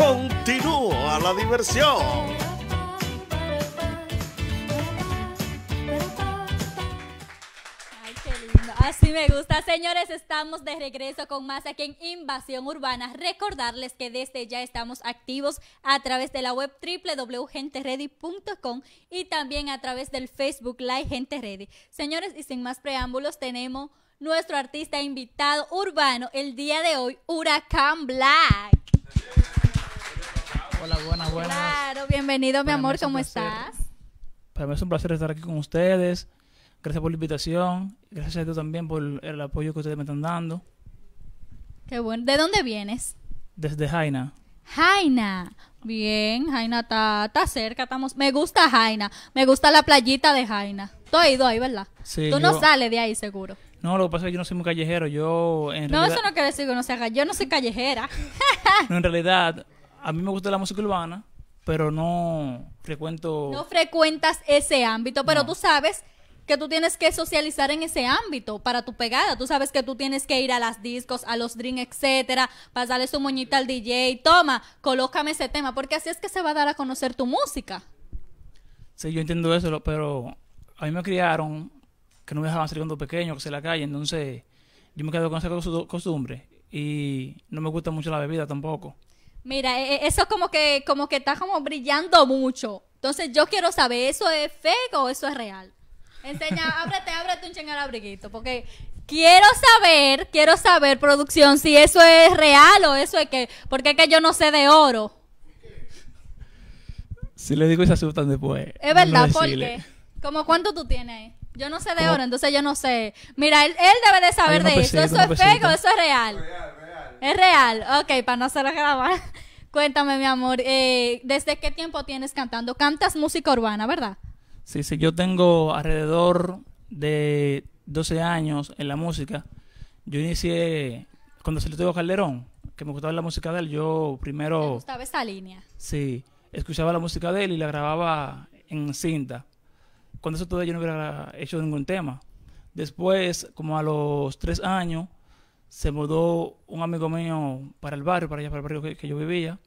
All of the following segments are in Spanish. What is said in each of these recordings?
Continúa la diversión. Ay, qué lindo. Así me gusta, señores, estamos de regreso con más aquí en Invasión Urbana. Recordarles que desde ya estamos activos a través de la web www.genteready.com y también a través del Facebook Live Gente Ready. Señores, y sin más preámbulos, tenemos nuestro artista invitado urbano el día de hoy, Huracán Black. Hola, buenas, buenas. Claro, bienvenido, mi amor, ¿cómo estás? Para mí es un placer estar aquí con ustedes. Gracias por la invitación. Gracias a ti también por el apoyo que ustedes me están dando. Qué bueno. ¿De dónde vienes? Desde Jaina. Jaina. Bien, Jaina está cerca. Estamos... Me gusta Jaina. Me gusta la playita de Jaina. Tú has ido ahí, ¿verdad? Sí. Tú no sales de ahí, seguro. No, lo que pasa es que yo no soy muy callejero. Yo, en No, eso no quiere decir que no sea Yo no soy callejera. no, en realidad, a mí me gusta la música urbana, pero no frecuento... No frecuentas ese ámbito, pero tú sabes que tú tienes que socializar en ese ámbito para tu pegada. Tú sabes que tú tienes que ir a las discos, a los drinks, etcétera, pasarle su moñita al DJ, toma, colócame ese tema, porque así es que se va a dar a conocer tu música. Sí, yo entiendo eso, pero a mí me criaron que no me dejaban salir cuando pequeño, que se la calle, entonces yo me quedo con esa costumbre y no me gusta mucho la bebida tampoco. Mira, e, e, eso como que, como que está como brillando mucho. Entonces yo quiero saber, ¿eso es feo o eso es real? Enseña, ábrete, ábrete un abriguito, porque quiero saber, quiero saber, producción, si eso es real o eso es que, porque es que yo no sé de oro. Si le digo y se asustan después. Es verdad, porque como cuánto tú tienes Yo no sé de oro, entonces yo no sé. Mira, él, debe de saber de eso. ¿Eso es feo o eso es real? real es real. Ok, para no hacerlo grabar. Cuéntame, mi amor, eh, ¿desde qué tiempo tienes cantando? Cantas música urbana, ¿verdad? Sí, sí, yo tengo alrededor de 12 años en la música. Yo inicié cuando se le tuvo Calderón, que me gustaba la música de él. Yo primero. Me gustaba esa línea. Sí, escuchaba la música de él y la grababa en cinta. Cuando eso todavía yo no hubiera hecho ningún tema. Después, como a los tres años, se mudó un amigo mío para el barrio, para allá, para el barrio que, yo vivía.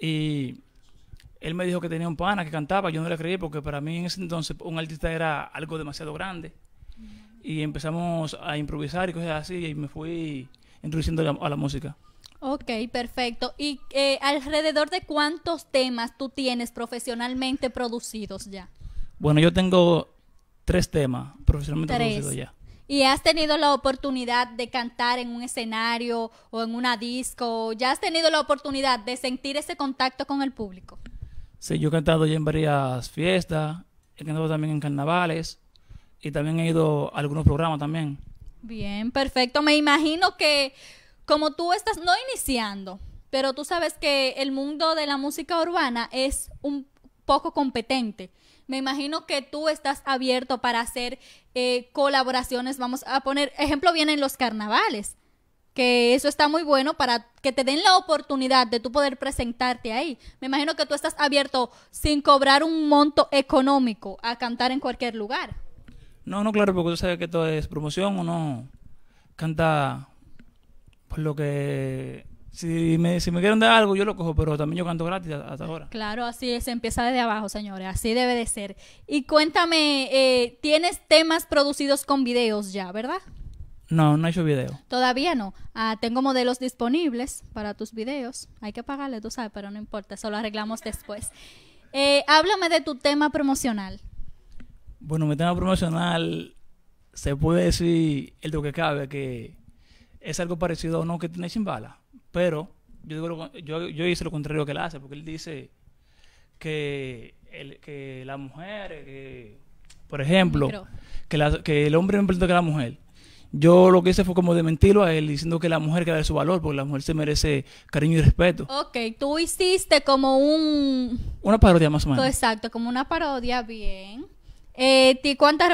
Y él me dijo que tenía un pana que cantaba. Yo no le creí porque para mí en ese entonces un artista era algo demasiado grande. Y empezamos a improvisar y cosas así. Y me fui introduciendo a la música. Ok, perfecto. ¿Y eh, alrededor de cuántos temas tú tienes profesionalmente producidos ya? Bueno, yo tengo tres temas profesionalmente producidos ya. ¿Y has tenido la oportunidad de cantar en un escenario o en una disco? ¿Ya has tenido la oportunidad de sentir ese contacto con el público? Sí, yo he cantado ya en varias fiestas, he cantado también en carnavales y también he ido a algunos programas también. Bien, perfecto. Me imagino que como tú estás no iniciando, pero tú sabes que el mundo de la música urbana es un poco competente me imagino que tú estás abierto para hacer eh, colaboraciones. Vamos a poner, ejemplo, vienen los carnavales, que eso está muy bueno para que te den la oportunidad de tú poder presentarte ahí. Me imagino que tú estás abierto sin cobrar un monto económico a cantar en cualquier lugar. No, no, claro, porque tú sabes que todo es promoción, no canta por lo que si me, si me quieren dar algo, yo lo cojo, pero también yo canto gratis hasta ahora. Claro, así es, se empieza desde abajo, señores, así debe de ser. Y cuéntame, eh, ¿tienes temas producidos con videos ya, verdad? No, no he hecho video. Todavía no. Ah, tengo modelos disponibles para tus videos. Hay que pagarle, tú sabes, pero no importa, eso lo arreglamos después. Eh, háblame de tu tema promocional. Bueno, mi tema promocional se puede decir el de lo que cabe, que es algo parecido a uno que tiene bala. Pero yo, yo, yo, hice lo contrario que él hace, porque él dice que, el, que la mujer, por ejemplo, que, el hombre es más que la mujer. Yo lo que hice fue como desmentirlo a él diciendo que la mujer que da su valor, porque la mujer se merece cariño y respeto. Ok, tú hiciste como un... Una parodia más o menos. Exacto, como una parodia, bien. Eh, ¿cuántas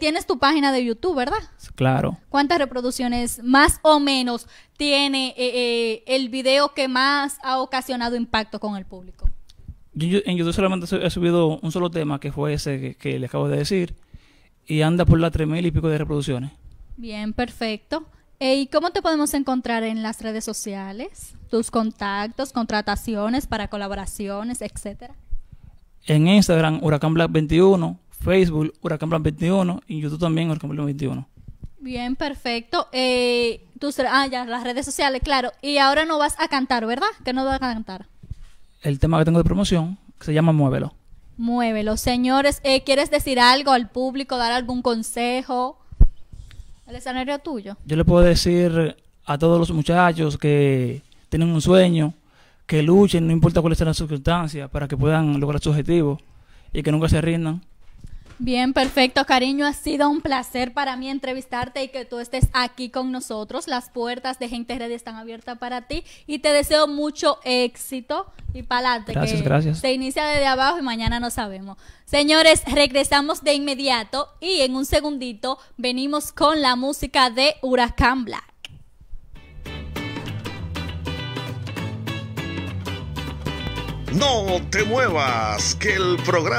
tienes tu página de YouTube, ¿verdad? Claro. ¿Cuántas reproducciones más o menos tiene eh, eh, el video que más ha ocasionado impacto con el público? Yo, en YouTube solamente he subido un solo tema, que fue ese que, le acabo de decir, y anda por las mil y pico de reproducciones. Bien, perfecto. ¿Y cómo te podemos encontrar en las redes sociales? Tus contactos, contrataciones para colaboraciones, etcétera. En Instagram, Huracán 21, Facebook Huracán Plan 21 y YouTube también Huracán 21. Bien, perfecto. Eh, ah, ya, las redes sociales, claro. Y ahora no vas a cantar, ¿verdad? Que no vas a cantar. El tema que tengo de promoción que se llama Muévelo. Muévelo. Señores, eh, ¿quieres decir algo al público, dar algún consejo? El escenario tuyo. Yo le puedo decir a todos los muchachos que tienen un sueño, que luchen, no importa cuáles sean las circunstancias, para que puedan lograr su objetivo y que nunca se rindan. Bien, perfecto, cariño. Ha sido un placer para mí entrevistarte y que tú estés aquí con nosotros. Las puertas de Gente Red están abiertas para ti y te deseo mucho éxito y pa'lante. Gracias, gracias. Se inicia desde abajo y mañana no sabemos. Señores, regresamos de inmediato y en un segundito venimos con la música de Huracán Black. No te muevas, que el programa...